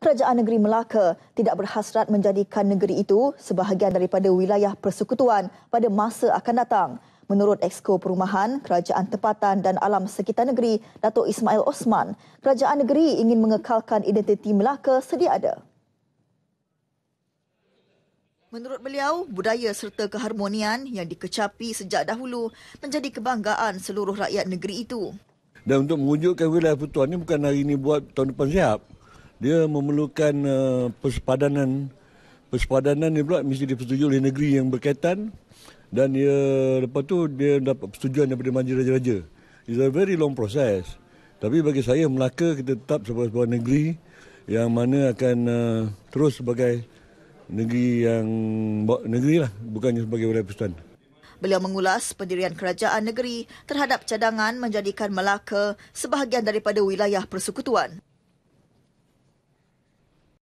Kerajaan Negeri Melaka tidak berhasrat menjadikan negeri itu sebahagian daripada wilayah persekutuan pada masa akan datang. Menurut Exco Perumahan, Kerajaan Tempatan dan Alam Sekitar Negeri, Dato' Ismail Osman, Kerajaan Negeri ingin mengekalkan identiti Melaka sedia ada. Menurut beliau, budaya serta keharmonian yang dikecapi sejak dahulu menjadi kebanggaan seluruh rakyat negeri itu. Dan untuk mewujudkan wilayah pertuan ini bukan hari ini buat tahun depan siap dia memerlukan uh, persepadanan persepadanan ni pula mesti dipersetujui oleh negeri yang berkaitan dan dia lepas tu dia dapat persetujuan daripada majlis raja-raja it's a very long process tapi bagi saya Melaka kita tetap sebuah sebuah negeri yang mana akan uh, terus sebagai negeri yang negeri lah bukannya sebagai wilayah pusatan Beliau mengulas pendirian kerajaan negeri terhadap cadangan menjadikan Melaka sebahagian daripada wilayah persekutuan.